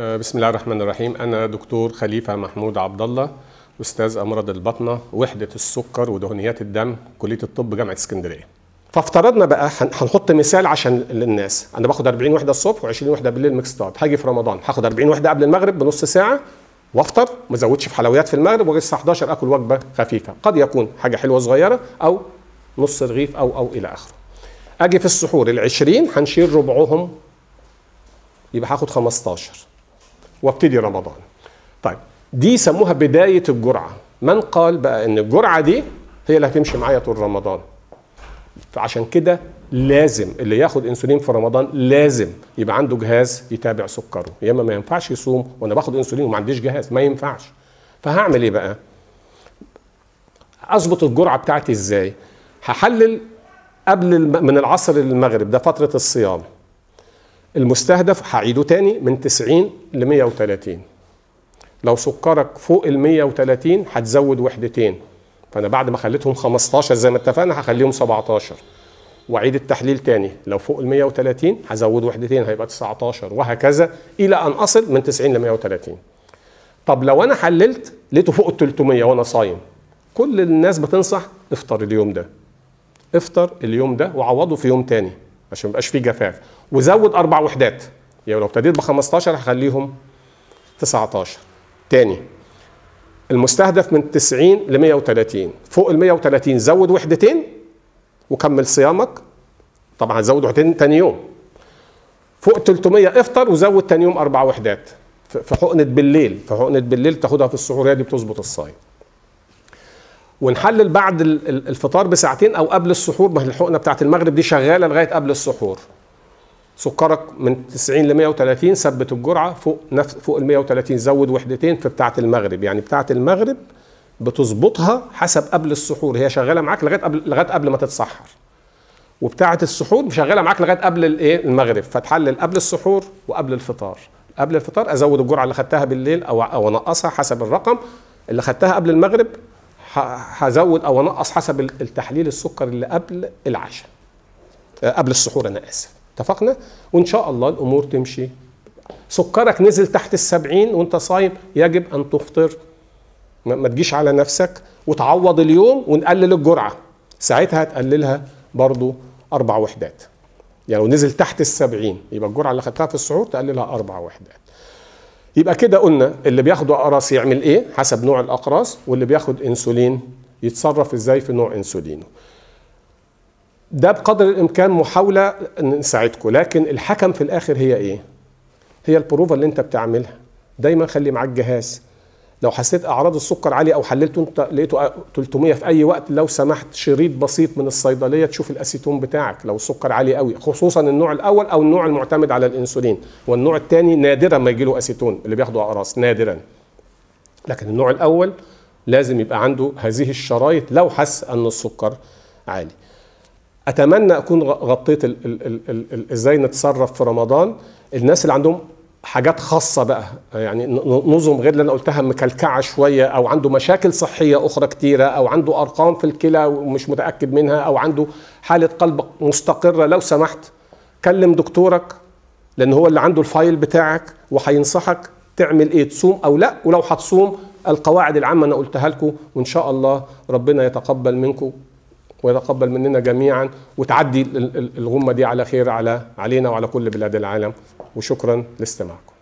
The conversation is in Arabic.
آه، بسم الله الرحمن الرحيم أنا دكتور خليفة محمود عبد الله أستاذ أمراض البطنة وحدة السكر ودهنيات الدم كلية الطب جامعة اسكندرية فافترضنا بقى هنحط مثال عشان للناس انا باخد 40 وحده الصبح و20 وحده بالليل ميكستات هاجي في رمضان هاخد 40 وحده قبل المغرب بنص ساعه وافطر ما ازودش في حلويات في المغرب واجي الساعه 11 اكل وجبه خفيفه قد يكون حاجه حلوه صغيره او نص رغيف او او الى اخره اجي في السحور ال 20 هنشيل ربعهم يبقى هاخد 15 وابتدي رمضان طيب دي سموها بداية الجرعة من قال بقى ان الجرعة دي هي اللي هتمشي معايا طول رمضان فعشان كده لازم اللي ياخد انسولين في رمضان لازم يبقى عنده جهاز يتابع سكره يا اما ما ينفعش يصوم وانا باخد انسولين وما عنديش جهاز ما ينفعش فهعمل ايه بقى اظبط الجرعه بتاعتي ازاي هحلل قبل من العصر للمغرب ده فتره الصيام المستهدف هعيده تاني من 90 ل 130 لو سكرك فوق ال 130 هتزود وحدتين فانا بعد ما خليتهم 15 زي ما اتفقنا هخليهم 17 واعيد التحليل تاني لو فوق ال 130 هزود وحدتين هيبقى 19 وهكذا الى ان اصل من 90 ل 130 طب لو انا حللت لقيته فوق ال 300 وانا صايم كل الناس بتنصح افطر اليوم ده افطر اليوم ده وعوضه في يوم تاني عشان ما يبقاش فيه جفاف وزود اربع وحدات يعني لو ابتديت ب 15 هخليهم 19 تاني المستهدف من 90 ل 130 فوق ال 130 زود وحدتين وكمل صيامك طبعا هتزود وحدتين تاني يوم فوق 300 افطر وزود تاني يوم اربع وحدات في حقنه بالليل في حقنه بالليل تاخدها في السحور هي دي بتظبط الصايم ونحلل بعد الفطار بساعتين او قبل السحور ما الحقنه بتاعه المغرب دي شغاله لغايه قبل السحور سكرك من 90 ل 130 ثبت الجرعه فوق نفس فوق ال 130 زود وحدتين في بتاعه المغرب يعني بتاعه المغرب بتظبطها حسب قبل السحور هي شغاله معاك لغايه قبل لغايه قبل ما تتسحر وبتاعه السحور شغاله معاك لغايه قبل الايه المغرب فتحلل قبل السحور وقبل الفطار قبل الفطار ازود الجرعه اللي خدتها بالليل او او انقصها حسب الرقم اللي خدتها قبل المغرب هزود او انقص حسب التحليل السكر اللي قبل العشاء آه، قبل السحور انا اسف اتفقنا وان شاء الله الامور تمشي سكرك نزل تحت السبعين وانت صايم يجب ان تفطر ما تجيش على نفسك وتعوض اليوم ونقلل الجرعه ساعتها هتقللها برضو اربع وحدات يعني لو نزل تحت السبعين يبقى الجرعه اللي خدتها في السحور تقللها اربع وحدات يبقى كده قلنا اللي بياخد اقراص يعمل ايه حسب نوع الاقراص واللي بياخد انسولين يتصرف ازاي في نوع انسولينه ده بقدر الامكان محاوله نساعدكم لكن الحكم في الاخر هي ايه هي البروفه اللي انت بتعملها دايما خلي معاك جهاز لو حسيت اعراض السكر عاليه او حللته انت لقيته 300 في اي وقت لو سمحت شريط بسيط من الصيدليه تشوف الاسيتون بتاعك لو السكر عالي قوي خصوصا النوع الاول او النوع المعتمد على الانسولين والنوع الثاني نادرا ما يجيله اسيتون اللي بياخده اقراص نادرا لكن النوع الاول لازم يبقى عنده هذه الشرايط لو حس ان السكر عالي اتمنى اكون غطيت ازاي نتصرف في رمضان الناس اللي عندهم حاجات خاصة بقى يعني نظم غير اللي أنا قلتها مكلكعة شوية أو عنده مشاكل صحية أخرى كتيرة أو عنده أرقام في الكلى ومش متأكد منها أو عنده حالة قلب مستقرة لو سمحت كلم دكتورك لأن هو اللي عنده الفايل بتاعك وهينصحك تعمل إيه تصوم أو لا ولو هتصوم القواعد العامة أنا قلتها لكم وإن شاء الله ربنا يتقبل منكم ويتقبل مننا جميعا وتعدي الغمه دي على خير على علينا وعلى كل بلاد العالم وشكرا لاستماعكم